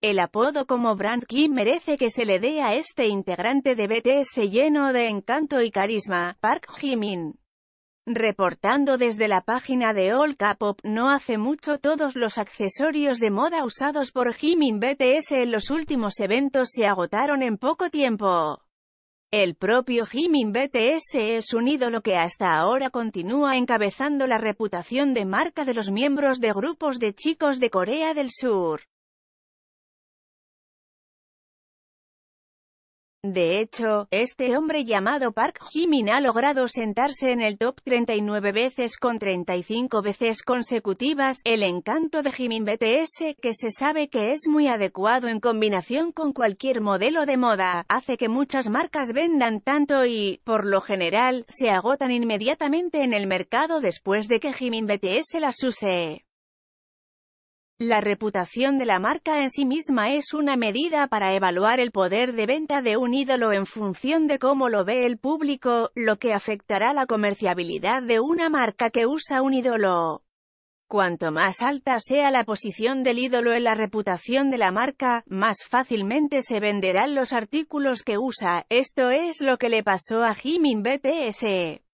El apodo como Brand Kim merece que se le dé a este integrante de BTS lleno de encanto y carisma, Park Jimin. Reportando desde la página de All k no hace mucho todos los accesorios de moda usados por Jimin BTS en los últimos eventos se agotaron en poco tiempo. El propio Jimin BTS es un ídolo que hasta ahora continúa encabezando la reputación de marca de los miembros de grupos de chicos de Corea del Sur. De hecho, este hombre llamado Park Jimin ha logrado sentarse en el top 39 veces con 35 veces consecutivas, el encanto de Jimin BTS, que se sabe que es muy adecuado en combinación con cualquier modelo de moda, hace que muchas marcas vendan tanto y, por lo general, se agotan inmediatamente en el mercado después de que Jimin BTS las use. La reputación de la marca en sí misma es una medida para evaluar el poder de venta de un ídolo en función de cómo lo ve el público, lo que afectará la comerciabilidad de una marca que usa un ídolo. Cuanto más alta sea la posición del ídolo en la reputación de la marca, más fácilmente se venderán los artículos que usa, esto es lo que le pasó a Jimin BTS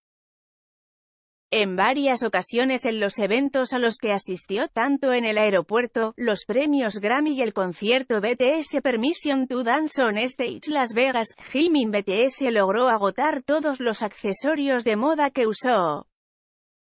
en varias ocasiones en los eventos a los que asistió tanto en el aeropuerto, los premios Grammy y el concierto BTS Permission to Dance on Stage Las Vegas, Jimin BTS logró agotar todos los accesorios de moda que usó.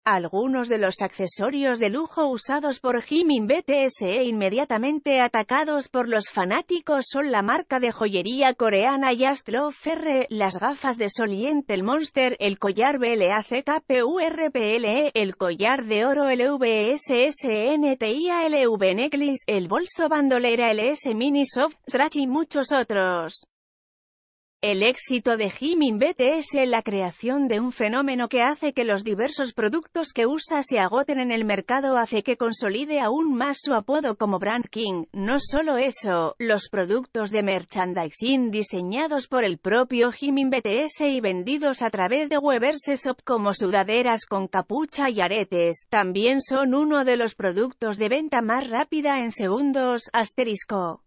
Algunos de los accesorios de lujo usados por Jimin BTS e inmediatamente atacados por los fanáticos son la marca de joyería coreana Just Love Ferre, las gafas de Sol y Monster, el collar BLACKPURPLE, el collar de oro LVSSNTIALV Necklace, el bolso bandolera LS Mini Soft y muchos otros. El éxito de Jimin BTS en la creación de un fenómeno que hace que los diversos productos que usa se agoten en el mercado hace que consolide aún más su apodo como Brand King. No solo eso, los productos de merchandising diseñados por el propio Jimin BTS y vendidos a través de Weverse Shop como sudaderas con capucha y aretes, también son uno de los productos de venta más rápida en segundos, asterisco.